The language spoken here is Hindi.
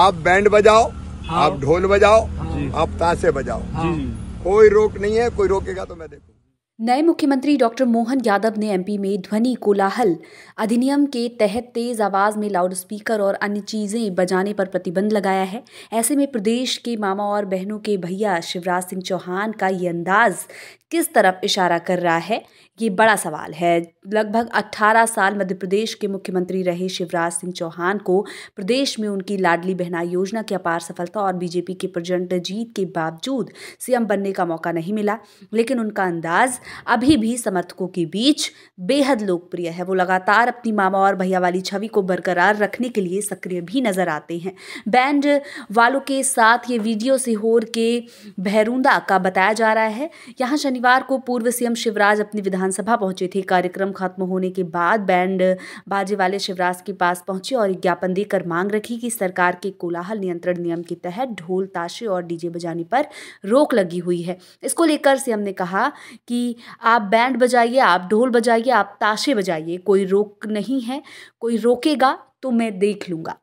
आप बैंड बजाओ हाँ। आप ढोल बजाओ हाँ। आप ताशे बजाओ हाँ। कोई रोक नहीं है कोई रोकेगा तो मैं देखू नए मुख्यमंत्री डॉक्टर मोहन यादव ने एमपी में ध्वनि कोलाहल अधिनियम के तहत तेज आवाज में लाउडस्पीकर और अन्य चीजें बजाने पर प्रतिबंध लगाया है ऐसे में प्रदेश के मामा और बहनों के भैया शिवराज सिंह चौहान का ये अंदाज किस तरफ इशारा कर रहा है ये बड़ा सवाल है लगभग 18 साल मध्य प्रदेश के मुख्यमंत्री रहे शिवराज सिंह चौहान को प्रदेश में उनकी लाडली बहना योजना की अपार सफलता और बीजेपी के प्रचंड जीत के बावजूद सीएम बनने का मौका नहीं मिला लेकिन उनका अंदाज अभी भी समर्थकों के बीच बेहद लोकप्रिय है वो लगातार अपनी मामा और भैया वाली छवि को बरकरार रखने के लिए सक्रिय भी नजर आते हैं बैंड वालों के साथ ये वीडियो सीहोर के बहरूंदा का बताया जा रहा है यहाँ शनि शनिवार को पूर्व सीएम शिवराज अपनी विधानसभा पहुंचे थे कार्यक्रम खत्म होने के बाद बैंड बाजे वाले शिवराज के पास पहुंचे और ज्ञापन देकर मांग रखी कि सरकार के कोलाहल नियंत्रण नियम के तहत ढोल ताशे और डीजे बजाने पर रोक लगी हुई है इसको लेकर सीएम ने कहा कि आप बैंड बजाइए आप ढोल बजाइए आप ताशे बजाइए कोई रोक नहीं है कोई रोकेगा तो मैं देख लूँगा